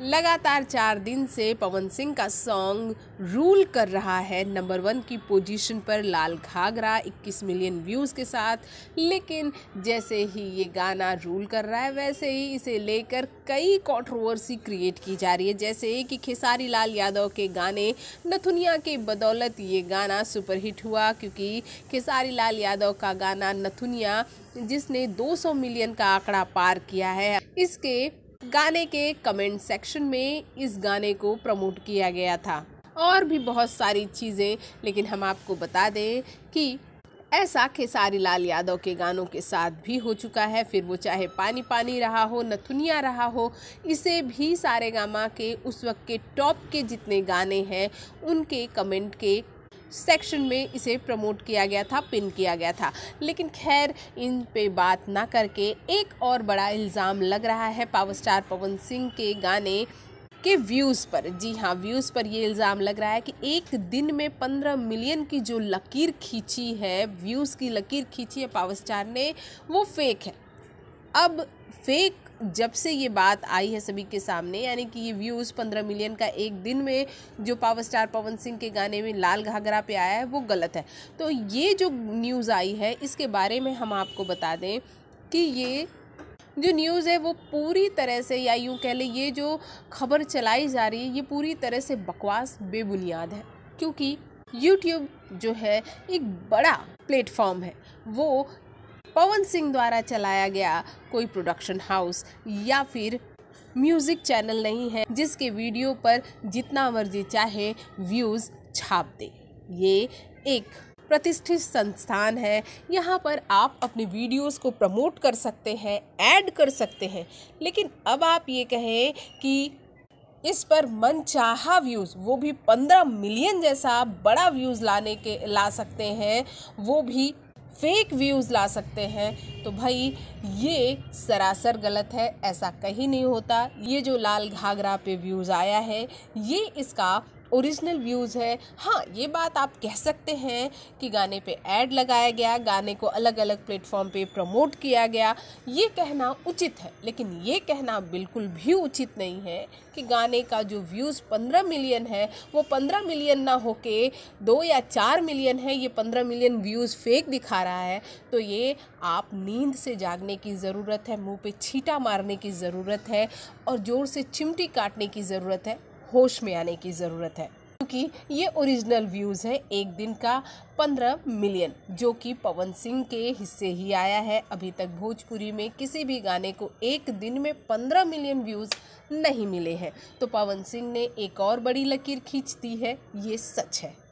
लगातार चार दिन से पवन सिंह का सॉन्ग रूल कर रहा है नंबर वन की पोजीशन पर लाल घाघरा 21 मिलियन व्यूज़ के साथ लेकिन जैसे ही ये गाना रूल कर रहा है वैसे ही इसे लेकर कई कॉन्ट्रोवर्सी क्रिएट की जा रही है जैसे कि खेसारी लाल यादव के गाने नथुनिया के बदौलत ये गाना सुपरहिट हुआ क्योंकि खेसारी लाल यादव का गाना नथुनिया जिसने 200 मिलियन का आंकड़ा पार किया है इसके गाने के कमेंट सेक्शन में इस गाने को प्रमोट किया गया था और भी बहुत सारी चीज़ें लेकिन हम आपको बता दें कि ऐसा खेसारी लाल यादव के गानों के साथ भी हो चुका है फिर वो चाहे पानी पानी रहा हो नथुनिया रहा हो इसे भी सारे गामा के उस वक्त के टॉप के जितने गाने हैं उनके कमेंट के सेक्शन में इसे प्रमोट किया गया था पिन किया गया था लेकिन खैर इन पे बात ना करके एक और बड़ा इल्ज़ाम लग रहा है पावर स्टार पवन सिंह के गाने के व्यूज़ पर जी हाँ व्यूज़ पर ये इल्ज़ाम लग रहा है कि एक दिन में पंद्रह मिलियन की जो लकीर खींची है व्यूज़ की लकीर खींची है पावर स्टार ने वो फेक है अब फेक जब से ये बात आई है सभी के सामने यानी कि ये व्यूज़ पंद्रह मिलियन का एक दिन में जो पावर स्टार पवन सिंह के गाने में लाल घाघरा पे आया है वो गलत है तो ये जो न्यूज़ आई है इसके बारे में हम आपको बता दें कि ये जो न्यूज़ है वो पूरी तरह से या यूँ कह लें ये जो खबर चलाई जा रही है ये पूरी तरह से बकवास बेबुनियाद है क्योंकि यूट्यूब जो है एक बड़ा प्लेटफॉर्म है वो पवन सिंह द्वारा चलाया गया कोई प्रोडक्शन हाउस या फिर म्यूज़िक चैनल नहीं है जिसके वीडियो पर जितना मर्जी चाहे व्यूज़ छाप दे ये एक प्रतिष्ठित संस्थान है यहाँ पर आप अपने वीडियोस को प्रमोट कर सकते हैं ऐड कर सकते हैं लेकिन अब आप ये कहें कि इस पर मनचाहा व्यूज़ वो भी पंद्रह मिलियन जैसा बड़ा व्यूज़ लाने के ला सकते हैं वो भी फेक व्यूज़ ला सकते हैं तो भाई ये सरासर गलत है ऐसा कहीं नहीं होता ये जो लाल घाघरा पे व्यूज़ आया है ये इसका ओरिजिनल व्यूज़ है हाँ ये बात आप कह सकते हैं कि गाने पे ऐड लगाया गया गाने को अलग अलग प्लेटफॉर्म पे प्रमोट किया गया ये कहना उचित है लेकिन ये कहना बिल्कुल भी उचित नहीं है कि गाने का जो व्यूज़ पंद्रह मिलियन है वो पंद्रह मिलियन ना हो के दो या चार मिलियन है ये पंद्रह मिलियन व्यूज़ फेक दिखा रहा है तो ये आप नींद से जागने की ज़रूरत है मुँह पर छीटा मारने की ज़रूरत है और ज़ोर से चिमटी काटने की ज़रूरत है होश में आने की ज़रूरत है क्योंकि ये ओरिजिनल व्यूज़ है एक दिन का पंद्रह मिलियन जो कि पवन सिंह के हिस्से ही आया है अभी तक भोजपुरी में किसी भी गाने को एक दिन में पंद्रह मिलियन व्यूज़ नहीं मिले हैं तो पवन सिंह ने एक और बड़ी लकीर खींच दी है ये सच है